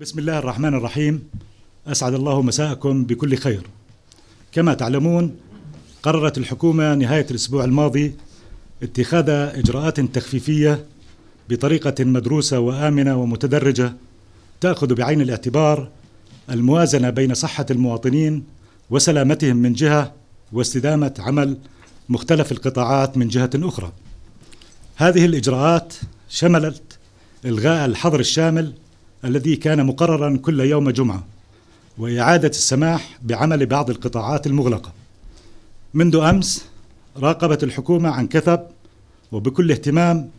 بسم الله الرحمن الرحيم أسعد الله مساءكم بكل خير كما تعلمون قررت الحكومة نهاية الأسبوع الماضي اتخاذ إجراءات تخفيفية بطريقة مدروسة وآمنة ومتدرجة تأخذ بعين الاعتبار الموازنة بين صحة المواطنين وسلامتهم من جهة واستدامة عمل مختلف القطاعات من جهة أخرى هذه الإجراءات شملت إلغاء الحظر الشامل الذي كان مقررا كل يوم جمعة وإعادة السماح بعمل بعض القطاعات المغلقة منذ أمس راقبت الحكومة عن كثب وبكل اهتمام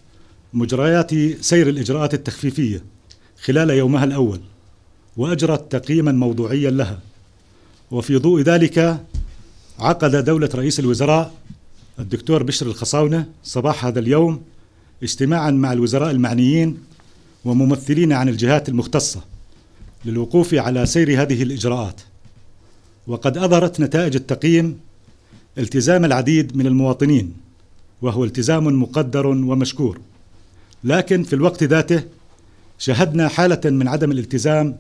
مجريات سير الإجراءات التخفيفية خلال يومها الأول وأجرت تقييما موضوعيا لها وفي ضوء ذلك عقد دولة رئيس الوزراء الدكتور بشر الخصاونة صباح هذا اليوم اجتماعا مع الوزراء المعنيين وممثلين عن الجهات المختصة للوقوف على سير هذه الإجراءات وقد أظهرت نتائج التقييم التزام العديد من المواطنين وهو التزام مقدر ومشكور لكن في الوقت ذاته شهدنا حالة من عدم الالتزام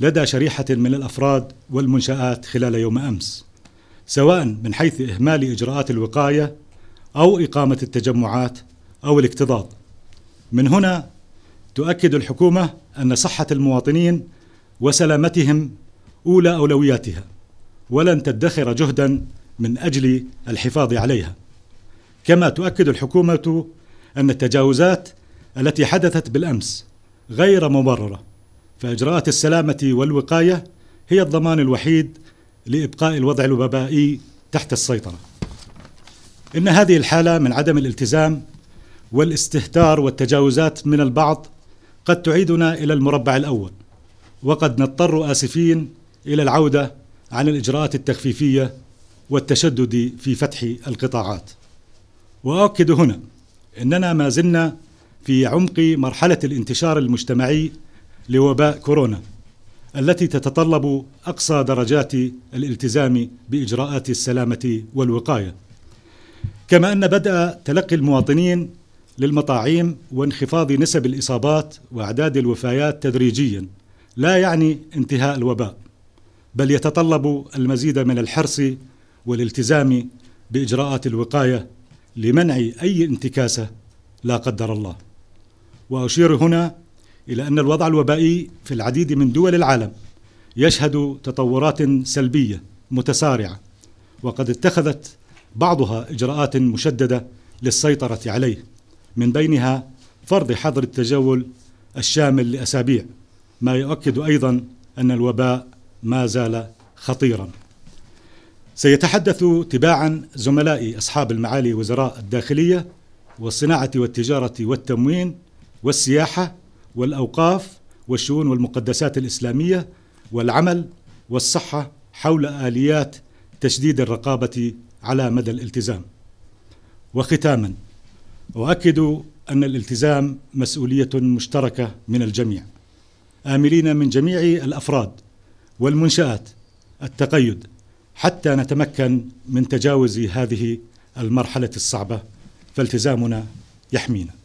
لدى شريحة من الأفراد والمنشآت خلال يوم أمس سواء من حيث إهمال إجراءات الوقاية أو إقامة التجمعات أو الاكتظاظ من هنا تؤكد الحكومة أن صحة المواطنين وسلامتهم أولى أولوياتها ولن تدخر جهدا من أجل الحفاظ عليها كما تؤكد الحكومة أن التجاوزات التي حدثت بالأمس غير مبررة فإجراءات السلامة والوقاية هي الضمان الوحيد لإبقاء الوضع الوبائي تحت السيطرة إن هذه الحالة من عدم الالتزام والاستهتار والتجاوزات من البعض قد تعيدنا إلى المربع الأول وقد نضطر آسفين إلى العودة عن الإجراءات التخفيفية والتشدد في فتح القطاعات وأؤكد هنا أننا ما زلنا في عمق مرحلة الانتشار المجتمعي لوباء كورونا التي تتطلب أقصى درجات الالتزام بإجراءات السلامة والوقاية كما أن بدأ تلقي المواطنين للمطاعيم وانخفاض نسب الإصابات وأعداد الوفيات تدريجيا لا يعني انتهاء الوباء بل يتطلب المزيد من الحرص والالتزام بإجراءات الوقاية لمنع أي انتكاسة لا قدر الله وأشير هنا إلى أن الوضع الوبائي في العديد من دول العالم يشهد تطورات سلبية متسارعة وقد اتخذت بعضها إجراءات مشددة للسيطرة عليه من بينها فرض حظر التجول الشامل لأسابيع ما يؤكد أيضا أن الوباء ما زال خطيرا سيتحدث تباعا زملائي أصحاب المعالي وزراء الداخلية والصناعة والتجارة والتموين والسياحة والأوقاف والشؤون والمقدسات الإسلامية والعمل والصحة حول آليات تشديد الرقابة على مدى الالتزام وختاما أؤكد ان الالتزام مسؤوليه مشتركه من الجميع املين من جميع الافراد والمنشات التقيد حتى نتمكن من تجاوز هذه المرحله الصعبه فالتزامنا يحمينا